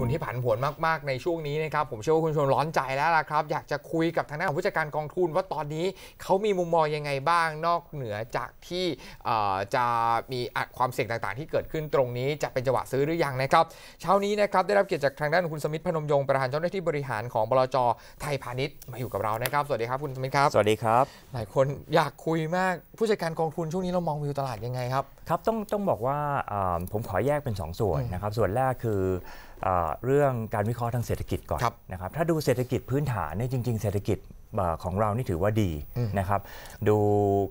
ทุนที่ผันผวนมากๆ ในช่วงนี้นะครับผมเชื่อว่าคุณชวนร้อนใจแล้วล่ะครับ อยากจะคุยกับทางด้านผู้จัดการกองทุนว่าตอนนี้เขามีมุมมองยังไงบ้างนอกเหนือจากที่จะมีความเสี่ยงต่างๆ ที่เกิดขึ้นตรงนี้จะเป็นจังหวะซื้อหรือยังนะครับ เช้านี้นะครับได้รับเกียรติจากทางด้านคุณสมิทธ์พนมยงค์ประธานเจ้าหน้าที่บริหารของบลจไทยพาณิชย์ มาอยู่กับเรานะครับ สวัสดีครับคุณสมิทธ์ครับ สวัสดีครับหลายคนอยากคุยมากผู้จัดการกองทุนช่วงนี้เรามองวิวตลาดยังไงครับครับต้องต้องบอกว่าผมขอแยกเป็น 2 ส่วนนะครับส่วนแรกคือเรื่องการวิเคราะห์ทางเศรษฐกิจก่อนนะครับถ้าดูเศรษฐกิจพื้นฐานเนี่ยจริงๆเศรษฐกิจของเรานี่ถือว่าดีนะครับ ดู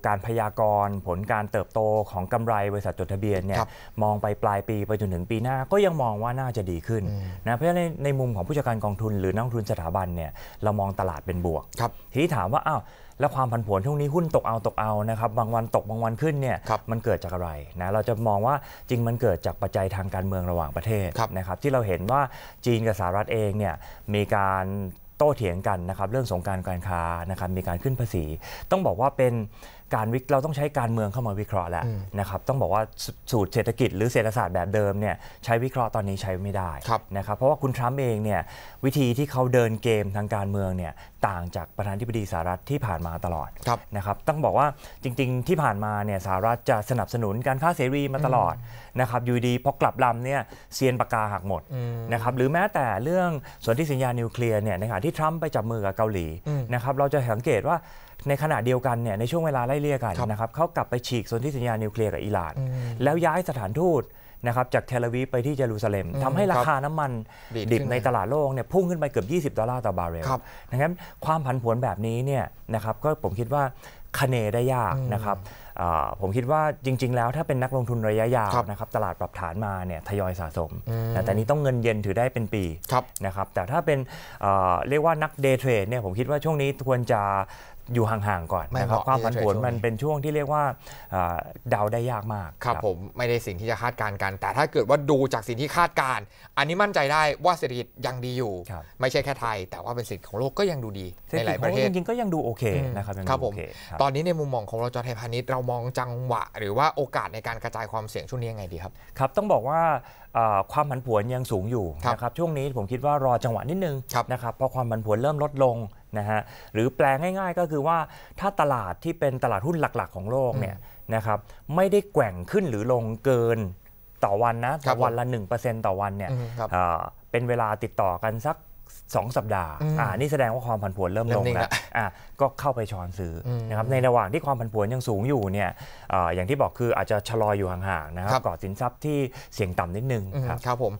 การพยากรณ์ ผลการเติบโตของกำไรบริษัทจดทะเบียนเนี่ยมองไปปลายปีไปจนถึงปีหน้าก็ยังมองว่าน่าจะดีขึ้นนะเพราะฉะนั้นในมุมของผู้จัดการกองทุนหรือนักทุนสถาบันเนี่ยเรามองตลาดเป็นบวกทีนี้ถามว่าอ้าวและความผันผวนช่วงนี้หุ้นตกเอา ตกเอานะครับบางวันตกบางวันขึ้นเนี่ยมันเกิดจากอะไรนะเราจะมองว่าจริงมันเกิดจากปัจจัยทางการเมืองระหว่างประเทศนะครับที่เราเห็นว่าจีนกับสหรัฐเองเนี่ยมีการโต้เถียงกันนะครับเรื่องสงการการค้านะครับมีการขึ้นภาษี ต้องบอกว่าเป็นการวิเราต้องใช้การเมืองเข้ามาวิเคราะห์แล้วนะครับต้องบอกว่าสูตรเศรษฐกิจหรือเศรษฐศาสตร์แบบเดิมเนี่ยใช้วิเคราะห์ตอนนี้ใช้ไม่ได้นะครับเพราะว่าคุณทรัมป์เองเนี่ยวิธีที่เขาเดินเกมทางการเมืองเนี่ยต่างจากประธานธิบดีสหรัฐที่ผ่านมาตลอดนะครับต้องบอกว่าจริงๆ ที่ผ่านมาเนี่ยสหรัฐจะสนับสนุนการค้าเสรีมาตลอดนะครับยูดีพอกลับลำเนี่ยเซียนปากกาหักหมดนะครับหรือแม้แต่เรื่องส่วนที่สัญญานิวเคลียร์เนี่ยในขณะที่ที่ทรัมป์ไปจับมือกับเกาหลีนะครับเราจะสังเกตว่าในขณะเดียวกันเนี่ยในช่วงเวลาไล่เลี่ยกันนะครับเขากลับไปฉีกสนธิสัญญานิวเคลียร์กับอิหร่าน แล้วย้ายสถานทูตนะครับจากเทลวีไปที่เยรูซาเล็มทำให้ราคาน้ำมันดิบในตลาดโลกเนี่ยพุ่งขึ้นไปเกือบ 20 ดอลลาร์ต่อบาร์เรลนะครับความผันผวนแบบนี้เนี่ยนะครับก็ผมคิดว่าคเนได้ยากนะครับผมคิดว่าจริง ๆ แล้วถ้าเป็นนักลงทุนระยะยาวนะครับตลาดปรับฐานมาเนี่ยทยอยสะสม แต่นี้ต้องเงินเย็นถือได้เป็นปีนะครับแต่ถ้าเป็นเรียกว่านักเดย์เทรดเนี่ยผมคิดว่าช่วงนี้ควรจะอยู่ห่างๆก่อนนะครับความผันผวนมันเป็นช่วงที่เรียกว่าเดาได้ยากมากครับผมไม่ได้สิ่งที่จะคาดการณ์กันแต่ถ้าเกิดว่าดูจากสิ่งที่คาดการณ์อันนี้มั่นใจได้ว่าเศรษฐกิจยังดีอยู่ ไม่ใช่แค่ไทย แต่ว่าเป็นสิทธิ์ของโลกก็ยังดูดีในหลายประเทศจริงๆก็ยังดูโอเคนะครับครับผมตอนนี้ในมุมมองของเราจอไทยพาณิชย์เรามองจังหวะหรือว่าโอกาสในการกระจายความเสี่ยงช่วงนี้ยังไงดีครับ ครับ ต้องบอกว่าความผันผวนยังสูงอยู่นะครับ ช่วงนี้ผมคิดว่ารอจังหวะนิดนึงนะครับพอความผันผวนเริ่มลดลงนะฮะหรือแปลง่ายๆก็คือว่าถ้าตลาดที่เป็นตลาดหุ้นหลักๆของโลกเนี่ยนะครับไม่ได้แกว่งขึ้นหรือลงเกินต่อวันนะต่อวันละ1%ต่อวันเนี่ยเป็นเวลาติดต่อกันสักสองสัปดาห์อ่านี่แสดงว่าความผันผวนเริ่มลงแล้วอ่าก็เข้าไปช้อนซื้อนะครับในระหว่างที่ความผันผวนยังสูงอยู่เนี่ยอย่างที่บอกคืออาจจะชะลอยอยู่ห่างๆนะครับก่อสินทรัพย์ที่เสี่ยงต่ำนิดนึงครับครับผม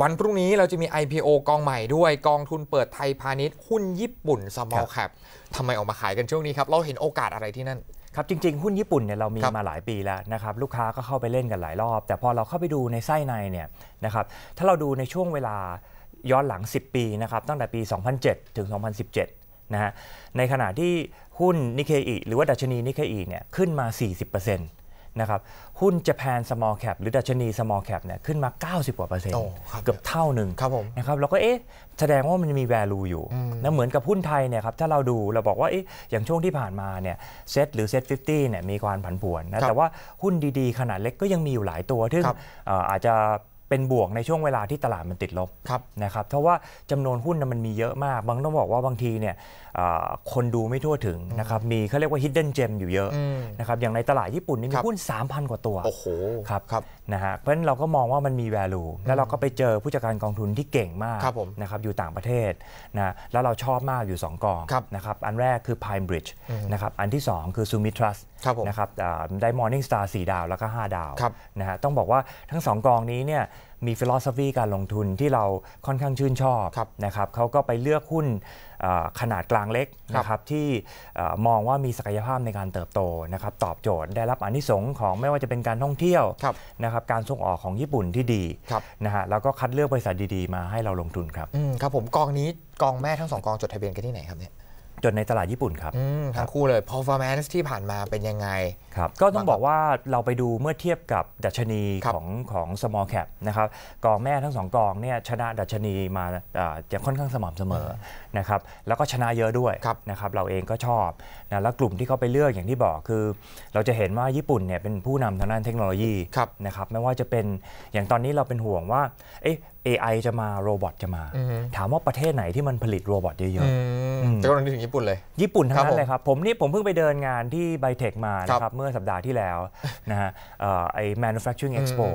วันพรุ่งนี้เราจะมี IPO กองใหม่ด้วยกองทุนเปิดไทยพาณิชย์ หุ้นญี่ปุ่น small cap ทำไมออกมาขายกันช่วงนี้ครับเราเห็นโอกาสอะไรที่นั่นครับจริงๆหุ้นญี่ปุ่นเนี่ยเรามีมาหลายปีแล้วนะครับลูกค้าก็เข้าไปเล่นกันหลายรอบ แต่พอเราเข้าไปดูในไส้ในเนี่ยนะครับถ้าเราดูในช่วงเวลาย้อนหลัง 10 ปีนะครับตั้งแต่ปี 2007 ถึง 2017 นะฮะในขณะที่หุ้นนิเคอีหรือว่าดัชนีนิเคอีเนี่ยขึ้นมา 40%นะครับหุ้น j a p a น Small Cap หรือดัชนี Small Cap เนี่ยขึ้นมา 90กว่าเปอร์เซ็นต์เกือบเท่าหนึ่งนะครับเราก็เอ๊ะแสดงว่ามันมี value อยู่นะเหมือนกับหุ้นไทยเนี่ยครับถ้าเราดูเราบอกว่าเอ๊ะอย่างช่วงที่ผ่านมาเนี่ยเซ็ตหรือเซ็ตฟิฟตี้เนี่ยมีความผันผวนนะแต่ว่าหุ้นดีๆ ขนาดเล็กก็ยังมีอยู่หลายตัวที่อาจจะเป็นบวกในช่วงเวลาที่ตลาดมันติดลบนะครับเพราะว่าจำนวนหุ้นมันมีเยอะมากบางต้องบอกว่าบางทีเนี่ยคนดูไม่ทั่วถึงนะครับมีเขาเรียกว่า hidden gem อยู่เยอะนะครับอย่างในตลาดญี่ปุ่นนี่มีหุ้น 3,000 กว่าตัวโอ้โหครับรบนะฮะเพราะฉะนั้นเราก็มองว่ามันมี value แล้วเราก็ไปเจอผู้จัดการกองทุนที่เก่งมากนะครับอยู่ต่างประเทศนะแล้วเราชอบมากอยู่ 2กองนะครับอันแรกคือ p i n e Bridge นะครับอันที่ 2 คือ Sumit Trust นะครับได้ Morning Star 4 ดาวแล้วก็5ดาวนะฮะต้องบอกว่าทั้ง2กองนี้เนี่ยมีฟิโลสอฟีการลงทุนที่เราค่อนข้างชื่นชอบบนะครับเขาก็ไปเลือกหุ้นขนาดกลางเล็กนะครับที่มองว่ามีศักยภาพในการเติบโตนะครับตอบโจทย์ได้รับอนิสง์ของไม่ว่าจะเป็นการท่องเที่ยวนะครับการส่งออกของญี่ปุ่นที่ดีนะฮะแล้วก็คัดเลือกบริษัทดีๆมาให้เราลงทุนครับครับผมกองนี้กองแม่ทั้งสองกองจดทะเบียนกันที่ไหนครับเนี่ยจนในตลาดญี่ปุ่นครับทั้งคู่เลย performance ที่ผ่านมาเป็นยังไงครับก็ต้องบอกว่าเราไปดูเมื่อเทียบกับดัชนีของของ small cap นะครับกองแม่ทั้งสองกองเนี่ยชนะดัชนีมาจะค่อนข้างสม่ำเสมอนะครับแล้วก็ชนะเยอะด้วยนะครับเราเองก็ชอบนะแล้วกลุ่มที่เขาไปเลือกอย่างที่บอกคือ เราจะเห็นว่าญี่ปุ่นเนี่ยเป็นผู้นำทางด้านเทคโนโลยีนะครับไม่ว่าจะเป็นอย่างตอนนี้เราเป็นห่วงว่าเอ๊ะ AI จะมา โรบอทจะมา ถามว่าประเทศไหนที่มันผลิตโรบอทเยอะๆจะกำลังนึกถึงญี่ปุ่นเลย ญี่ปุ่นทั้งนั้นเลยครับ ผมนี่ผมเพิ่งไปเดินงานที่ไบเทคมานะครับเมื่อสัปดาห์ที่แล้วนะฮะไอ manufacturing expo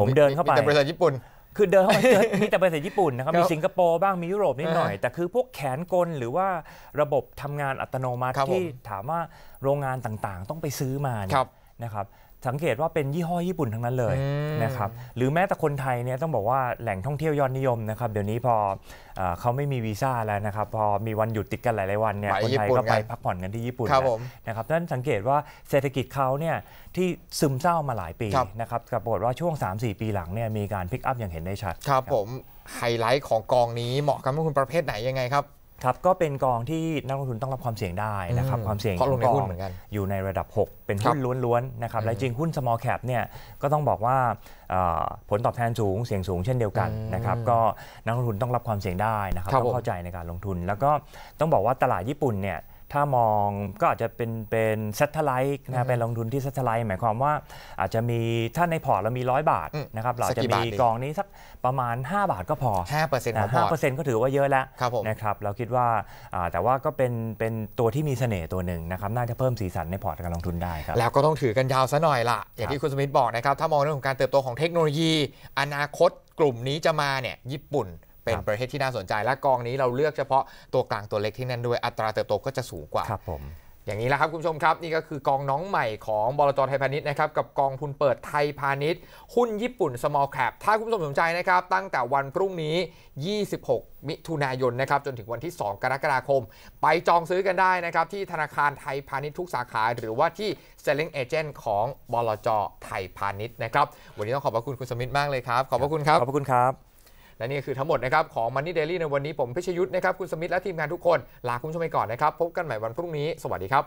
ผมเดินเข้าไปแต่บริษัทญี่ปุ่น คือเดินเข้าไปเมีแต่บริษัทญี่ปุ่นนะครับมีสิงคโปร์บ้างมียุโรปนิดหน่อย แต่คือพวกแขนกลหรือว่าระบบทำงานอัตโนมัติที่ถามว่าโรงงานต่างๆ ต้องไปซื้อมานะครับสังเกตว่าเป็นยี่ห้อญี่ปุ่นทั้งนั้นเลยนะครับหรือแม้แต่คนไทยเนี่ยต้องบอกว่าแหล่งท่องเที่ยวยอดนิยมนะครับเดี๋ยวนี้พออเขาไม่มีวีซ่าแล้วนะครับ พอมีวันหยุดติดกันหลายๆวันเนี่ยคนไทยก็ไปพักผ่อนกันที่ญี่ปุ่นนะครับนั่นสังเกตว่าเศรษฐกิจเขาเนี่ยที่ซึมเศร้ามาหลายปีนะครับกรอกว่าช่วง 3-4 ปีหลังเนี่ยมีการพลิกอัพอย่างเห็นได้ชัดครับผมไฮไลท์ของกองนี้เหมาะกับคุณประเภทไหนยังไงครับครับก็เป็นกองที่นักลงทุนต้องรับความเสี่ยงได้นะครับความเสี่ยงของกองอยู่ในระดับ 6 เป็นหุ้นล้วนๆนะครับและจริงหุ้น small cap เนี่ยก็ต้องบอกว่าผลตอบแทนสูงเสี่ยงสูงเช่นเดียวกันนะครับก็นักลงทุนต้องรับความเสี่ยงได้นะครับต้องเข้าใจในการลงทุน แล้วก็ต้องบอกว่าตลาดญี่ปุ่นเนี่ยถ้ามองก็อาจจะเป็นเป็นซัตเทลไลท์นะเป็นลงทุนที่ซัตเทลไลท์หมายความว่าอาจจะมี ถ้าในพอร์ตเรามีร้อยบาทนะครับเราจะมีกองนี้สักประมาณ 5 บาทก็พอ5%ของพอร์ต์ก็ถือว่าเยอะแล้วนะครับเราคิดว่าแต่ว่าก็เป็นเป็นตัวที่มีเสน่ห์ตัวหนึ่งนะครับน่าจะเพิ่มสีสันในพอร์ตการลงทุนได้ครับแล้วก็ต้องถือกันยาวซะหน่อยละอย่างที่คุณสมิธบอกนะครับถ้ามองเรื่องของการเติบโตของเทคโนโลยีอนาคตกลุ่มนี้จะมาเนี่ยญี่ปุ่นเป็นประเทศที่น่าสนใจและกองนี้เราเลือกเฉพาะตัวกลางตัวเล็กที่นั่นด้วย อัตราเติบโตก็จะสูงกว่า ครับผม อย่างนี้แหละครับคุณผู้ชมครับนี่ก็คือกองน้องใหม่ของบลจไทยพาณิชย์นะครับกับกองทุนเปิดไทยพาณิชย์ หุ้นญี่ปุ่น small cap ถ้าคุณผู้ชมสนใจนะครับ ตั้งแต่วันพรุ่งนี้ 26 มิถุนายนนะครับจนถึงวันที่ 2 กรกฎาคม ไปจองซื้อกันได้นะครับที่ธนาคารไทยพาณิชย์ทุกสาขาหรือว่าที่ selling agent ของบลจไทยพาณิชย์นะครับวันนี้ต้องขอบพระคุณคุณสมิธมากเลยครับขอบพระคุณครับขอบพระคุณครับและนี่คือทั้งหมดนะครับของ Money Daily ในวันนี้ผม พิชยุทธ์นะครับคุณสมิธและทีมงานทุกคนลาคุณผู้ชมไปก่อนนะครับ พบกันใหม่วันพรุ่งนี้สวัสดีครับ